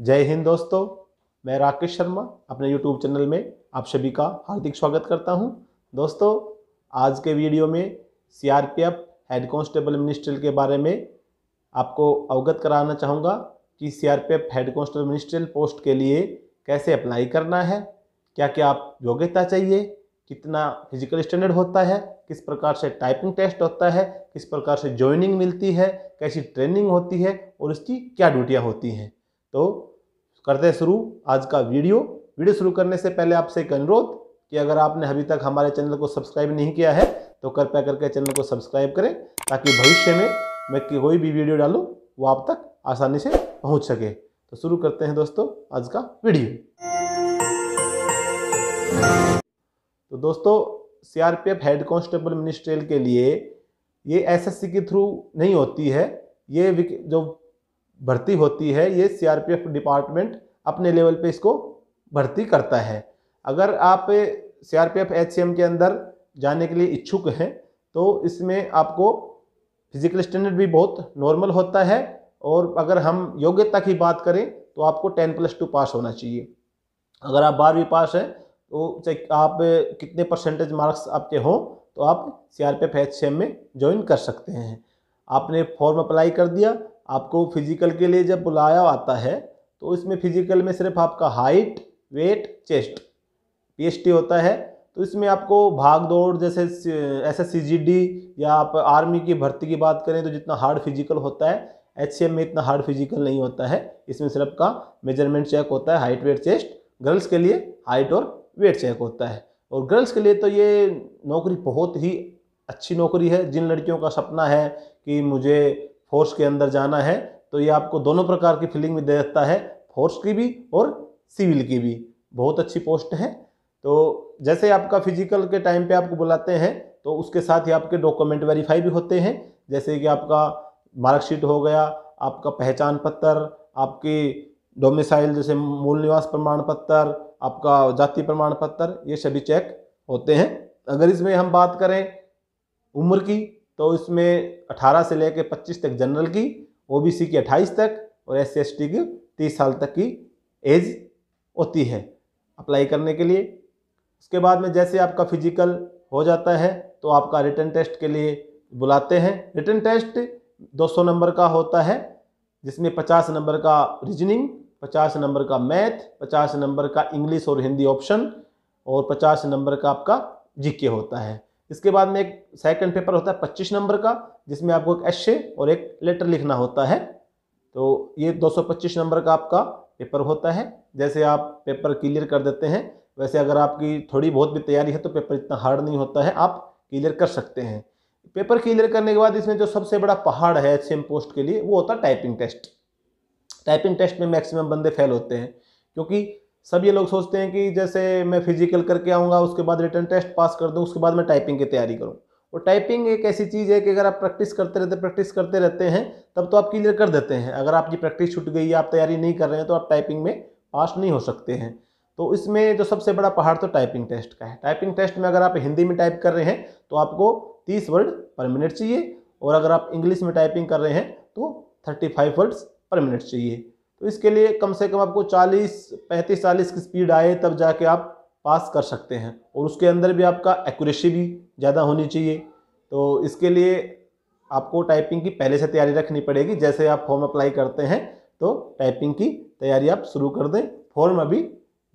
जय हिंद दोस्तों मैं राकेश शर्मा अपने यूट्यूब चैनल में आप सभी का हार्दिक स्वागत करता हूं दोस्तों आज के वीडियो में सीआरपीएफ हेड कांस्टेबल मिनिस्ट्रियल के बारे में आपको अवगत कराना चाहूँगा कि CRPF head constable ministerial post के लिए कैसे अप्लाई करना है क्या क्या आप योग्यता चाहिए कितना फिजिकल स्टैंडर्ड होता है किस प्रकार से टाइपिंग टेस्ट होता है किस प्रकार से ज्वाइनिंग मिलती है कैसी ट्रेनिंग होती है और इसकी क्या ड्यूटियाँ होती हैं तो करते हैं शुरू आज का वीडियो वीडियो शुरू करने से पहले आपसे एक अनुरोध कि अगर आपने अभी तक हमारे चैनल को सब्सक्राइब नहीं किया है तो कृपया करके चैनल को सब्सक्राइब करें ताकि भविष्य में मैं कोई भी वीडियो डालूँ वो आप तक आसानी से पहुँच सके तो शुरू करते हैं दोस्तों आज का वीडियो तो दोस्तों सीआरपीएफ हेड कांस्टेबल मिनिस्ट्रियल के लिए ये एसएससी के थ्रू नहीं होती है ये जो भर्ती होती है ये सीआरपीएफ डिपार्टमेंट अपने लेवल पे इसको भर्ती करता है अगर आप सीआरपीएफ एचसीएम के अंदर जाने के लिए इच्छुक हैं तो इसमें आपको फिजिकल स्टैंडर्ड भी बहुत नॉर्मल होता है और अगर हम योग्यता की बात करें तो आपको टेन प्लस टू पास होना चाहिए अगर आप बारहवीं पास हैं तो आप कितने परसेंटेज मार्क्स आपके हों तो आप C R P F H C M में ज्वाइन कर सकते हैं आपने फॉर्म अप्लाई कर दिया आपको फिजिकल के लिए जब बुलाया आता है तो इसमें फिजिकल में सिर्फ आपका हाइट वेट चेस्ट पीएचटी होता है तो इसमें आपको भाग दौड़ जैसे एस एस या आप आर्मी की भर्ती की बात करें तो जितना हार्ड फिजिकल होता है एच में इतना हार्ड फिजिकल नहीं होता है इसमें सिर्फ का मेजरमेंट चेक होता है हाइट वेट चेस्ट गर्ल्स के लिए हाइट और वेट चेक होता है और गर्ल्स के लिए तो ये नौकरी बहुत ही अच्छी नौकरी है जिन लड़कियों का सपना है कि मुझे फोर्स के अंदर जाना है तो ये आपको दोनों प्रकार की फीलिंग भी दे देता है फोर्स की भी और सिविल की भी बहुत अच्छी पोस्ट है तो जैसे आपका फिजिकल के टाइम पे आपको बुलाते हैं तो उसके साथ ही आपके डॉक्यूमेंट वेरीफाई भी होते हैं जैसे कि आपका मार्कशीट हो गया आपका पहचान पत्र आपकी डोमिसाइल जैसे मूल निवास प्रमाण पत्र आपका जाति प्रमाण पत्र ये सभी चेक होते हैं अगर इसमें हम बात करें उम्र की तो इसमें 18 से लेकर 25 तक जनरल की ओबीसी की 28 तक और एस सी की 30 साल तक की एज होती है अप्लाई करने के लिए उसके बाद में जैसे आपका फिजिकल हो जाता है तो आपका रिटर्न टेस्ट के लिए बुलाते हैं रिटर्न टेस्ट 200 नंबर का होता है जिसमें 50 नंबर का रीजनिंग 50 नंबर का मैथ 50 नंबर का इंग्लिश और हिंदी ऑप्शन और 50 नंबर का आपका जीके होता है इसके बाद में एक सेकंड पेपर होता है पच्चीस नंबर का जिसमें आपको एक एशे और एक लेटर लिखना होता है तो ये पच्चीस नंबर का आपका पेपर होता है जैसे आप पेपर क्लियर कर देते हैं वैसे अगर आपकी थोड़ी बहुत भी तैयारी है तो पेपर इतना हार्ड नहीं होता है आप क्लियर कर सकते हैं पेपर क्लियर करने के बाद इसमें जो सबसे बड़ा पहाड़ है एच पोस्ट के लिए वो होता है टाइपिंग टेस्ट टाइपिंग टेस्ट में मैक्सिमम बंदे फेल होते हैं क्योंकि सब ये लोग सोचते हैं कि जैसे मैं फिजिकल करके आऊँगा उसके बाद रिटर्न टेस्ट पास कर दूँ उसके बाद मैं टाइपिंग की तैयारी करूँ और टाइपिंग एक ऐसी चीज़ है कि अगर आप प्रैक्टिस करते रहते प्रैक्टिस करते रहते हैं तब तो आप क्लियर कर देते हैं अगर आपकी प्रैक्टिस छूट गई आप तैयारी नहीं कर रहे हैं तो आप टाइपिंग में पास नहीं हो सकते हैं तो इसमें जो सबसे बड़ा पहाड़ तो टाइपिंग टेस्ट का है टाइपिंग टेस्ट में अगर आप हिंदी में टाइप कर रहे हैं तो आपको तीस वर्ड पर मिनट चाहिए और अगर आप इंग्लिश में टाइपिंग कर रहे हैं तो thirty five words per minute चाहिए तो इसके लिए कम से कम आपको 40 पैंतीस चालीस की स्पीड आए तब जाके आप पास कर सकते हैं और उसके अंदर भी आपका एक्यूरेसी भी ज़्यादा होनी चाहिए तो इसके लिए आपको टाइपिंग की पहले से तैयारी रखनी पड़ेगी जैसे आप फॉर्म अप्लाई करते हैं तो टाइपिंग की तैयारी आप शुरू कर दें फॉर्म अभी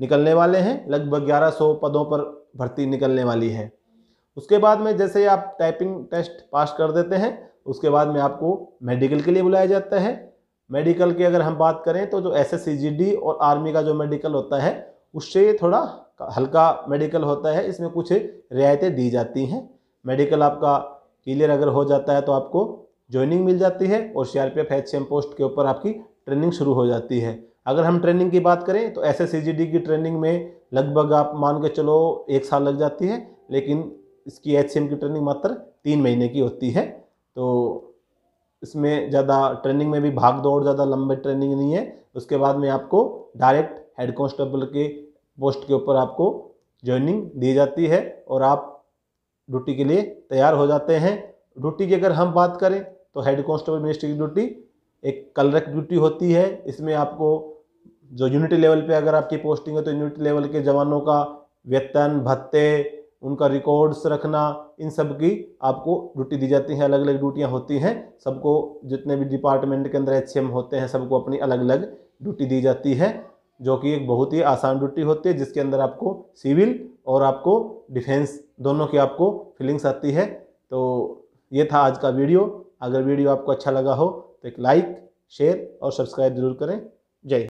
निकलने वाले हैं लगभग 1100 पदों पर भर्ती निकलने वाली है उसके बाद में जैसे आप टाइपिंग टेस्ट पास कर देते हैं उसके बाद में आपको मेडिकल के लिए बुलाया जाता है मेडिकल की अगर हम बात करें तो जो एस एस और आर्मी का जो मेडिकल होता है उससे थोड़ा हल्का मेडिकल होता है इसमें कुछ रियायतें दी जाती हैं मेडिकल आपका क्लियर अगर हो जाता है तो आपको ज्वाइनिंग मिल जाती है और सी आर पी पोस्ट के ऊपर आपकी ट्रेनिंग शुरू हो जाती है अगर हम ट्रेनिंग की बात करें तो एस एस की ट्रेनिंग में लगभग आप मान के चलो एक साल लग जाती है लेकिन इसकी एच की ट्रेनिंग मात्र तीन महीने की होती है तो इसमें ज़्यादा ट्रेनिंग में भी भाग दौड़ ज़्यादा लंबे ट्रेनिंग नहीं है उसके बाद में आपको डायरेक्ट हेड कॉन्स्टेबल के पोस्ट के ऊपर आपको ज्वाइनिंग दी जाती है और आप ड्यूटी के लिए तैयार हो जाते हैं ड्यूटी की अगर हम बात करें तो हेड कॉन्स्टेबल मिनिस्टर की ड्यूटी एक कलरक ड्यूटी होती है इसमें आपको जो यूनिट लेवल पे अगर आपकी पोस्टिंग है तो यूनिट लेवल के जवानों का वेतन भत्ते उनका रिकॉर्ड्स रखना इन सब की आपको ड्यूटी दी जाती है अलग अलग ड्यूटियाँ होती हैं सबको जितने भी डिपार्टमेंट के अंदर एच होते हैं सबको अपनी अलग अलग ड्यूटी दी जाती है जो कि एक बहुत ही आसान ड्यूटी होती है जिसके अंदर आपको सिविल और आपको डिफेंस दोनों की आपको फीलिंग्स आती है तो ये था आज का वीडियो अगर वीडियो आपको अच्छा लगा हो तो एक लाइक शेयर और सब्सक्राइब जरूर करें जय